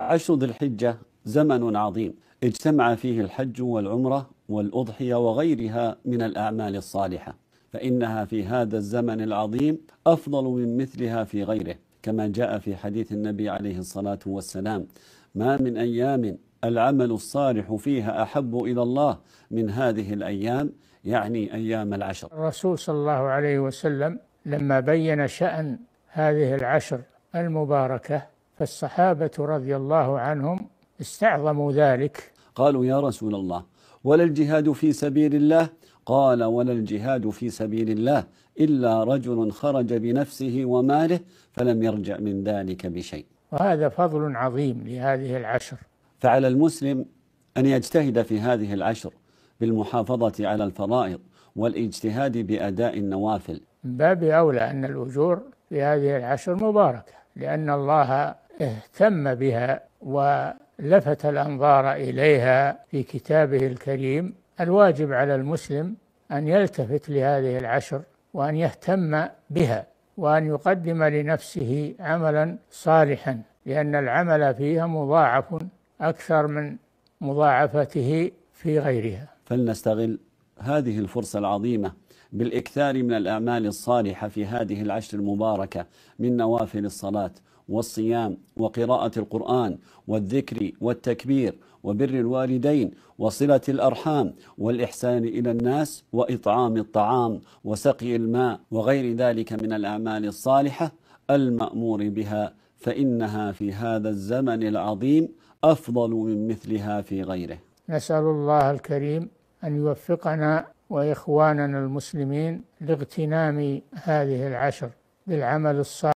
عشر ذي الحجة زمن عظيم اجتمع فيه الحج والعمرة والأضحية وغيرها من الأعمال الصالحة فإنها في هذا الزمن العظيم أفضل من مثلها في غيره كما جاء في حديث النبي عليه الصلاة والسلام ما من أيام العمل الصالح فيها أحب إلى الله من هذه الأيام يعني أيام العشر الرسول صلى الله عليه وسلم لما بين شأن هذه العشر المباركة فالصحابة رضي الله عنهم استعظموا ذلك قالوا يا رسول الله ولا الجهاد في سبيل الله قال ولا الجهاد في سبيل الله إلا رجل خرج بنفسه وماله فلم يرجع من ذلك بشيء وهذا فضل عظيم لهذه العشر فعلى المسلم أن يجتهد في هذه العشر بالمحافظة على الفرائض والاجتهاد بأداء النوافل باب أولى أن الأجور في هذه العشر مباركة لأن الله اهتم بها ولفت الأنظار إليها في كتابه الكريم الواجب على المسلم أن يلتفت لهذه العشر وأن يهتم بها وأن يقدم لنفسه عملا صالحا لأن العمل فيها مضاعف أكثر من مضاعفته في غيرها فلنستغل هذه الفرصة العظيمة بالإكثار من الأعمال الصالحة في هذه العشر المباركة من نوافل الصلاة والصيام وقراءة القرآن والذكر والتكبير وبر الوالدين وصلة الأرحام والإحسان إلى الناس وإطعام الطعام وسقي الماء وغير ذلك من الأعمال الصالحة المأمور بها فإنها في هذا الزمن العظيم أفضل من مثلها في غيره. نسأل الله الكريم أن يوفقنا وإخواننا المسلمين لاغتنام هذه العشر بالعمل الصالح